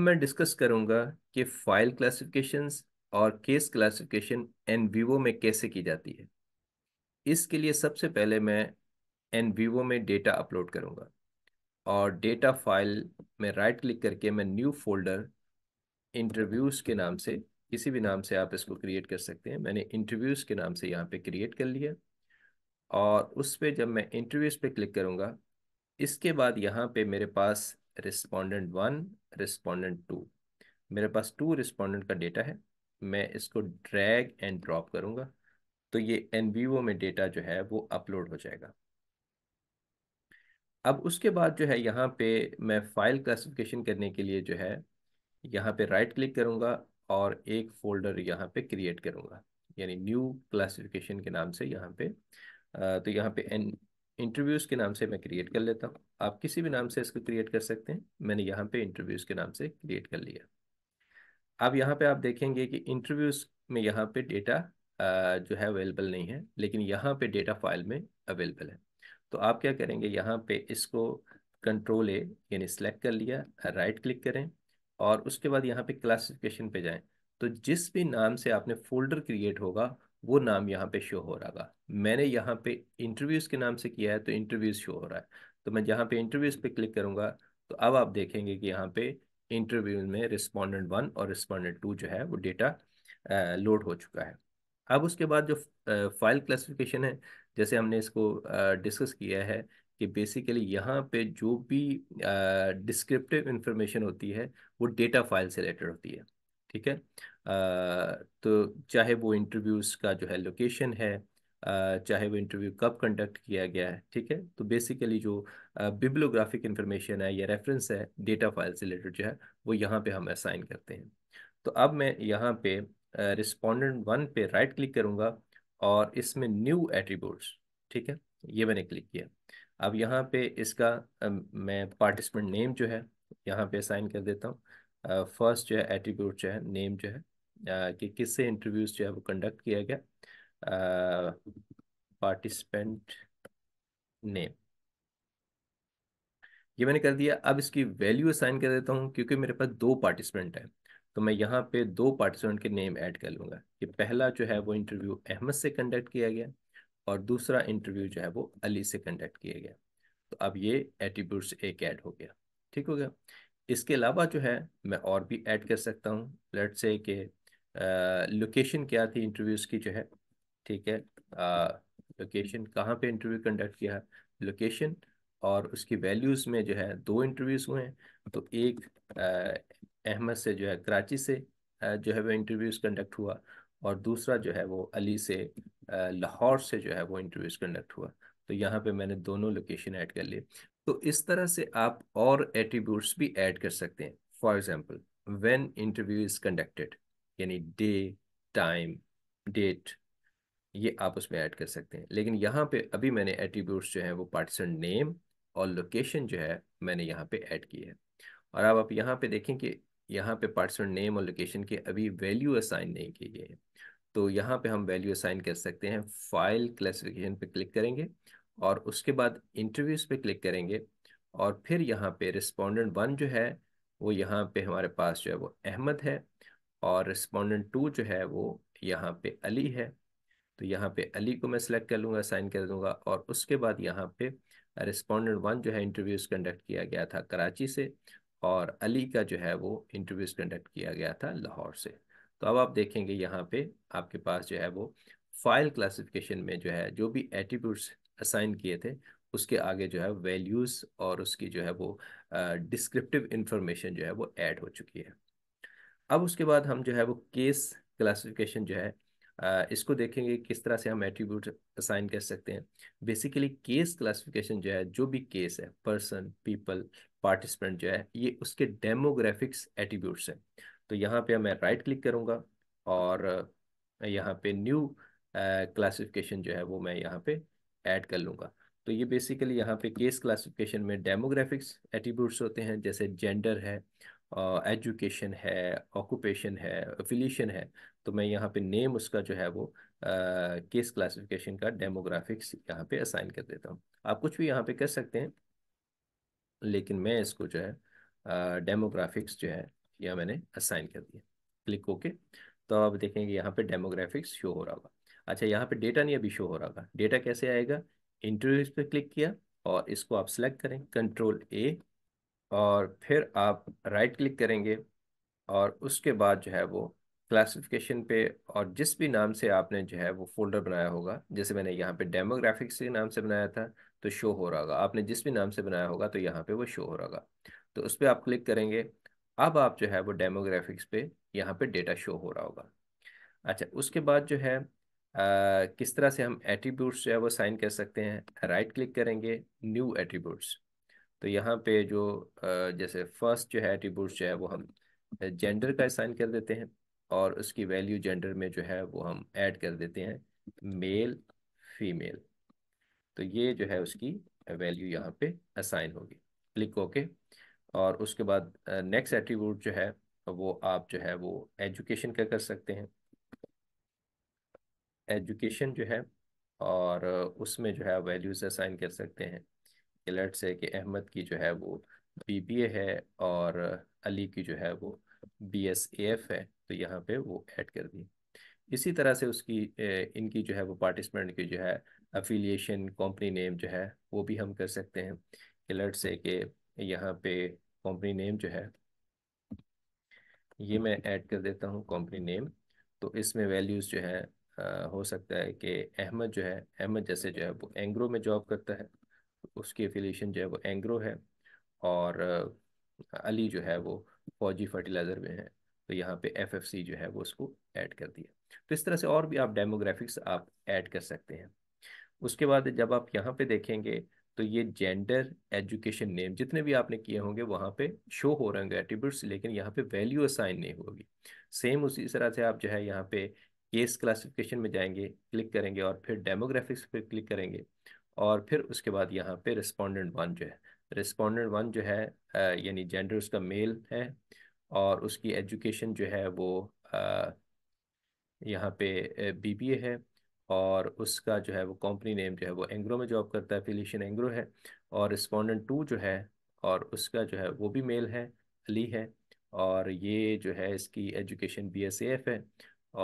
मैं डिस्कस करूंगा कि फाइल क्लासिफिकेशन और केस क्लासिफिकेशन एन वीवो में कैसे की जाती है इसके लिए सबसे पहले मैं एन वीवो में डेटा अपलोड करूंगा और डेटा फाइल में राइट क्लिक करके मैं न्यू फोल्डर इंटरव्यूज़ के नाम से किसी भी नाम से आप इसको क्रिएट कर सकते हैं मैंने इंटरव्यूज़ के नाम से यहाँ पे क्रिएट कर लिया और उस पर जब मैं इंटरव्यूज़ पे क्लिक करूँगा इसके बाद यहाँ पे मेरे पास रिस्पोंडेंट वन रिस्पोंडेंट टू मेरे पास टू रिस्पोंडेंट का डेटा है मैं इसको ड्रैग एंड ड्रॉप करूंगा तो ये एन में डेटा जो है वो अपलोड हो जाएगा अब उसके बाद जो है यहाँ पे मैं फाइल क्लासिफिकेशन करने के लिए जो है यहाँ पे राइट क्लिक करूँगा और एक फोल्डर यहाँ पे क्रिएट करूँगा यानी न्यू क्लासिफिकेशन के नाम से यहाँ पे तो यहाँ पे एन इंटरव्यूज़ के नाम से मैं क्रिएट कर लेता हूँ आप किसी भी नाम से इसको क्रिएट कर सकते हैं मैंने यहाँ पे इंटरव्यूज़ के नाम से क्रिएट कर लिया अब यहाँ पे आप देखेंगे कि इंटरव्यूज़ में यहाँ पे डेटा जो है अवेलेबल नहीं है लेकिन यहाँ पे डेटा फाइल में अवेलेबल है तो आप क्या करेंगे यहाँ पे इसको कंट्रोल ए यानी सेलेक्ट कर लिया राइट क्लिक करें और उसके बाद यहाँ पे क्लासिफिकेशन पे जाएं तो जिस भी नाम से आपने फोल्डर क्रिएट होगा वो नाम यहाँ पे शो हो रहा था मैंने यहाँ पे इंटरव्यूज़ के नाम से किया है तो इंटरव्यूज़ शो हो रहा है तो मैं जहाँ पे इंटरव्यूज़ पे क्लिक करूँगा तो अब आप देखेंगे कि यहाँ पे इंटरव्यू में रिस्पोंडेंट वन और रिस्पोंडेंट टू जो है वो डेटा लोड हो चुका है अब उसके बाद जो फाइल क्लासिफिकेशन है जैसे हमने इसको डिस्कस किया है कि बेसिकली यहाँ पे जो भी डिस्क्रिप्टिव इंफॉर्मेशन होती है वो डेटा फाइल से रिलेटेड होती है ठीक है तो चाहे वो इंटरव्यूज़ का जो है लोकेशन है चाहे वो इंटरव्यू कब कंडक्ट किया गया है ठीक है तो बेसिकली जो बिब्लोग्राफिक इंफॉर्मेशन है या रेफरेंस है डेटा फाइल से रिलेटेड जो है वो यहाँ पे हम असाइन करते हैं तो अब मैं यहाँ पे रिस्पोंडेंट वन पे राइट क्लिक करूँगा और इसमें न्यू एट्रीब्यूट्स ठीक है ये मैंने क्लिक किया अब यहाँ पे इसका मैं पार्टिसिपेंट नेम जो है यहाँ पे असाइन कर देता हूँ फर्स्ट जो है एट्रीब्यूट जो है नेम जो है कि किससे इंटरव्यूज जो है वो कंडक्ट किया गया पार्टिसिपेंट नेम ये मैंने कर दिया अब इसकी वैल्यू असाइन कर देता हूँ क्योंकि मेरे पास दो पार्टिसिपेंट हैं तो मैं यहाँ पे दो पार्टिसिपेंट के नेम ऐड कर लूँगा कि पहला जो है वो इंटरव्यू अहमद से कंडक्ट किया गया और दूसरा इंटरव्यू जो है वो अली से कंडक्ट किया गया तो अब ये एट्रीब्यूट्स एक ऐड हो गया ठीक हो गया इसके अलावा जो है मैं और भी ऐड कर सकता हूँ लेट से कि लोकेशन क्या थी इंटरव्यूज़ की जो है ठीक है लोकेशन कहाँ पे इंटरव्यू कंडक्ट किया लोकेशन और उसकी वैल्यूज़ में जो है दो इंटरव्यूज़ हुए हैं तो एक अहमद से जो है कराची से जो है वो इंटरव्यूज़ कंडक्ट हुआ और दूसरा जो है वो अली से लाहौर से जो है वो इंटरव्यूज़ कंडक्ट हुआ तो यहाँ पे मैंने दोनों लोकेशन ऐड कर लिए तो इस तरह से आप और एट्रीब्यूट्स भी ऐड कर सकते हैं for example when interview is conducted यानी डे टाइम डेट ये आप उसमें ऐड कर सकते हैं लेकिन यहाँ पे अभी मैंने एट्रीब्यूट्स जो है वो पार्टिसन नेम और लोकेशन जो है मैंने यहाँ पे ऐड की है और अब आप यहाँ पे देखें कि यहाँ पे पार्टिसन नेम और लोकेशन के अभी वैल्यू असाइन नहीं किए गए हैं तो यहाँ पे हम वैल्यू असाइन कर सकते हैं फाइल क्लासिफिकेशन पे क्लिक करेंगे और उसके बाद इंटरव्यूज़ पे क्लिक करेंगे और फिर यहाँ पे रिस्पोंडेंट वन जो है वो यहाँ पे हमारे पास जो है वो अहमद है और रिस्पोंडेंट टू जो है वो यहाँ पे अली है तो यहाँ पे अली को मैं सिलेक्ट कर लूँगा साइन कर दूँगा और उसके बाद यहाँ पे रिस्पोंडेंट वन जो है इंटरव्यूज़ कंडक्ट किया गया था कराची से और अली का जो है वो इंटरव्यूज़ कंडक्ट किया गया था लाहौर से तो अब आप देखेंगे यहाँ पे आपके पास जो है वो फाइल क्लासिफिकेशन में जो है जो भी एटीट्यूड्स असाइन किए थे उसके आगे जो है वैल्यूज़ और उसकी जो है वो डिस्क्रिप्टिव इंफॉर्मेशन जो है वो ऐड हो चुकी है अब उसके बाद हम जो है वो केस क्लासिफिकेशन जो है इसको देखेंगे किस तरह से हम एट्रीब्यूट असाइन कर सकते हैं बेसिकली केस क्लासिफिकेशन जो है जो भी केस है पर्सन पीपल पार्टिसिपेंट जो है ये उसके डेमोग्राफिक्स एट्रीब्यूट्स हैं तो यहाँ पे मैं राइट क्लिक करूँगा और यहाँ पे न्यू क्लासिफिकेशन जो है वो मैं यहाँ पे ऐड कर लूँगा तो ये बेसिकली यहाँ पे केस क्लासिफिकेशन में डेमोग्राफिक्स एट्रीब्यूट्स होते हैं जैसे जेंडर है एजुकेशन है ऑक्यूपेशन है एफिलिएशन है तो मैं यहाँ पे नेम उसका जो है वो केस क्लासिफिकेशन का डेमोग्राफिक्स यहाँ पे असाइन कर देता हूँ आप कुछ भी यहाँ पे कर सकते हैं लेकिन मैं इसको जो है डेमोग्राफिक्स जो है यह मैंने असाइन कर दिया क्लिक ओके तो आप देखेंगे यहाँ पे डेमोग्राफिक्स शो हो रहा होगा अच्छा यहाँ पे डेटा नहीं अभी शो हो रहा होगा डेटा कैसे आएगा इंटरव्यूज पे क्लिक किया और इसको आप सेलेक्ट करें कंट्रोल ए और फिर आप राइट क्लिक करेंगे और उसके बाद जो है वो क्लासिफिकेशन पे और जिस भी नाम से आपने जो है वो फोल्डर बनाया होगा जैसे मैंने यहाँ पे डेमोग्राफिक्स के नाम से बनाया था तो शो हो रहा होगा आपने जिस भी नाम से बनाया होगा तो यहाँ पे वो शो हो रहा होगा तो उस पर आप क्लिक करेंगे अब आप जो है वो डेमोग्राफिक्स पे यहाँ पे डेटा शो हो रहा होगा अच्छा उसके बाद जो है आ, किस तरह से हम एट्रीब्यूट्स जो है वो साइन कर सकते हैं राइट क्लिक करेंगे न्यू एट्रीब्यूट्स तो यहाँ पे जो जैसे फर्स्ट जो है एटीब्यूट जो है वो हम जेंडर का असाइन कर देते हैं और उसकी वैल्यू जेंडर में जो है वो हम ऐड कर देते हैं मेल फीमेल तो ये जो है उसकी वैल्यू यहाँ पे असाइन होगी क्लिक ओके और उसके बाद नेक्स्ट एट्रीब्यूट जो है वो आप जो है वो एजुकेशन का कर सकते हैं एजुकेशन जो है और उसमें जो है वैल्यूज असाइन कर सकते हैं कि है से कि अहमद की जो है वो बीबीए है और अली की जो है वो एफ है तो यहाँ पे वो ऐड कर दी इसी तरह से उसकी इनकी जो है वो पार्टिसिपेंट की जो है अफिलिएशन कंपनी नेम जो है वो भी हम कर सकते हैं कि है से कि यहाँ पे कंपनी नेम जो है ये मैं ऐड कर देता हूँ कंपनी नेम तो इसमें वैल्यूज़ जो है आ, हो सकता है कि अहमद जो है अहमद जैसे जो है वो एंग्रो में जॉब करता है उसकी एफिलेशन जो है वो एंग्रो है और अली जो है वो फौजी फर्टिलाइज़र में है तो यहाँ पे एफ जो है वो उसको ऐड कर दिया तो इस तरह से और भी आप डेमोग्राफिक्स आप ऐड कर सकते हैं उसके बाद जब आप यहाँ पे देखेंगे तो ये जेंडर एजुकेशन नेम जितने भी आपने किए होंगे वहाँ पे शो हो रहे होंगे एट्रीब्यूट्स लेकिन यहाँ पे वैल्यू असाइन नहीं होगी सेम उसी तरह से आप जो है यहाँ पे केस क्लासिफिकेशन में जाएंगे क्लिक करेंगे और फिर डेमोग्राफिक्स पे क्लिक करेंगे और फिर उसके बाद यहाँ पे रिस्पोंडेंट वन जो है रिस्पोंडेंट वन जो है यानी जेंडर उसका मेल है और उसकी एजुकेशन जो है वो यहाँ पे बीबीए है और उसका जो है वो कंपनी नेम जो है वो एंग्रो में जॉब करता है फिलिशन एंग्रो है और रिस्पोंडेंट टू जो है और उसका जो है वो भी मेल है अली है और ये जो है इसकी एजुकेशन बी एस एफ है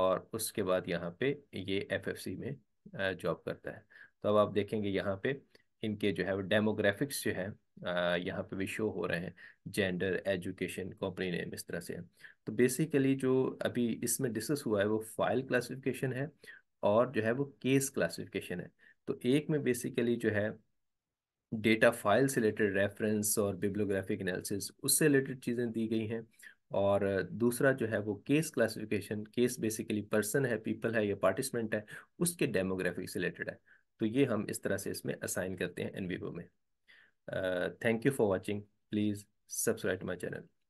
और उसके बाद यहाँ पे ये एफ एफ सी में जॉब करता है तो अब आप देखेंगे यहाँ पे इनके जो है वो डेमोग्राफिक्स जो है यहाँ पे भी शो हो रहे हैं जेंडर एजुकेशन कंपनी नेम इस तरह से तो बेसिकली जो अभी इसमें डिस्कस हुआ है वो फाइल क्लासिफिकेशन है और जो है वो केस क्लासिफिकेशन है तो एक में बेसिकली जो है डेटा फाइल से रिलेटेड रेफरेंस और बिब्लोग्राफिक एनालिसिस उससे रिलेटेड चीज़ें दी गई हैं और दूसरा जो है वो case classification case basically person है पीपल है या पार्टिसिपेंट है उसके डेमोग्राफिक से रिलेटेड है तो ये हम इस तरह से इसमें असाइन करते हैं एन में thank you for watching please subscribe my channel